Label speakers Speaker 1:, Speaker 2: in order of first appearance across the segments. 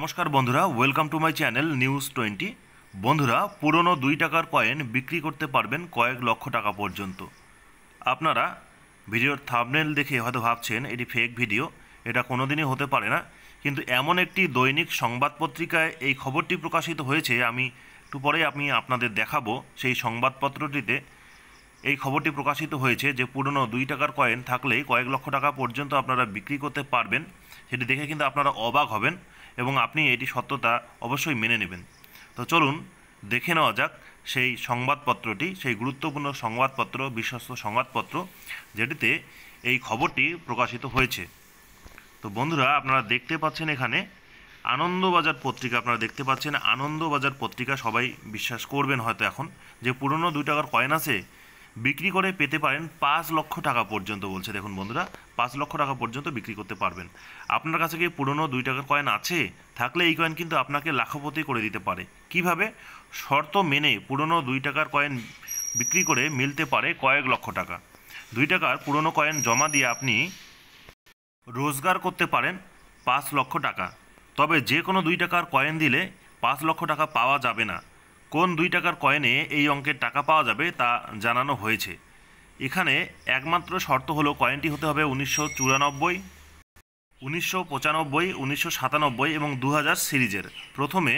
Speaker 1: নমস্কার বন্ধুরা welcome to my channel news twenty বন্ধুরা পুরনো দুই টাকার কয়েন বিক্রি করতে পারবেন কয়েক লক্ষ টাকা পর্যন্ত আপনারা ভিডিওর থাবনেল দেখে হয়তো ভাবছেন এটি ফেক ভিডিও এটা কোনো দিনই হতে পারে না কিন্তু এমন একটি দৈনিক সংবাদপত্রিকায় এই খবরটি প্রকাশিত হয়েছে আমি একটু পরে আমি আপনাদের দেখাবো সেই সংবাদপত্রটিতে এই খবরটি প্রকাশিত হয়েছে যে পুরনো দুই টাকার কয়েন থাকলেই কয়েক লক্ষ টাকা পর্যন্ত আপনারা বিক্রি করতে পারবেন সেটি দেখে কিন্তু আপনারা অবাক হবেন এবং আপনি এটি সত্যতা অবশ্যই মেনে নেবেন তো চলুন দেখে নেওয়া যাক সেই সংবাদপত্রটি সেই গুরুত্বপূর্ণ সংবাদপত্র বিশ্বস্ত সংবাদপত্র যেটিতে এই খবরটি প্রকাশিত হয়েছে তো বন্ধুরা আপনারা দেখতে পাচ্ছেন এখানে আনন্দবাজার পত্রিকা আপনারা দেখতে পাচ্ছেন আনন্দবাজার পত্রিকা সবাই বিশ্বাস করবেন হয়তো এখন যে পুরনো দুই টাকার কয়েন আছে বিক্রি করে পেতে পারেন পাঁচ লক্ষ টাকা পর্যন্ত বলছে দেখুন বন্ধুরা পাঁচ লক্ষ টাকা পর্যন্ত বিক্রি করতে পারবেন আপনার কাছে কি পুরনো দুই টাকার কয়েন আছে থাকলে এই কয়েন কিন্তু আপনাকে লাখপতি করে দিতে পারে কিভাবে শর্ত মেনে পুরনো দুই টাকার কয়েন বিক্রি করে মিলতে পারে কয়েক লক্ষ টাকা দুই টাকার পুরনো কয়েন জমা দিয়ে আপনি রোজগার করতে পারেন পাঁচ লক্ষ টাকা তবে যে কোনো দুই টাকার কয়েন দিলে পাঁচ লক্ষ টাকা পাওয়া যাবে না কোন দুই টাকার কয়েনে এই অঙ্কের টাকা পাওয়া যাবে তা জানানো হয়েছে এখানে একমাত্র শর্ত হলো কয়েনটি হতে হবে উনিশশো চুরানব্বই উনিশশো পঁচানব্বই উনিশশো সাতানব্বই এবং দু সিরিজের প্রথমে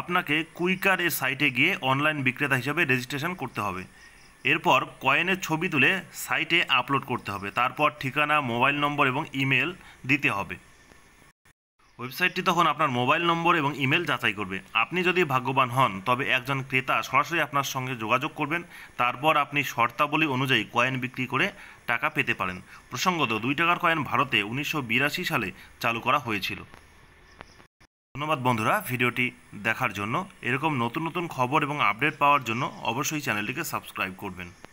Speaker 1: আপনাকে কুইকার এর সাইটে গিয়ে অনলাইন বিক্রেতা হিসেবে রেজিস্ট্রেশন করতে হবে এরপর কয়েনের ছবি তুলে সাইটে আপলোড করতে হবে তারপর ঠিকানা মোবাইল নম্বর এবং ইমেল দিতে হবে ওয়েবসাইটটি তখন আপনার মোবাইল নম্বর এবং ইমেল যাচাই করবে আপনি যদি ভাগ্যবান হন তবে একজন ক্রেতা সরাসরি আপনার সঙ্গে যোগাযোগ করবেন তারপর আপনি শর্তাবলী অনুযায়ী কয়েন বিক্রি করে টাকা পেতে পারেন প্রসঙ্গত দুই টাকার কয়েন ভারতে উনিশশো সালে চালু করা হয়েছিল ধন্যবাদ বন্ধুরা ভিডিওটি দেখার জন্য এরকম নতুন নতুন খবর এবং আপডেট পাওয়ার জন্য অবশ্যই চ্যানেলটিকে সাবস্ক্রাইব করবেন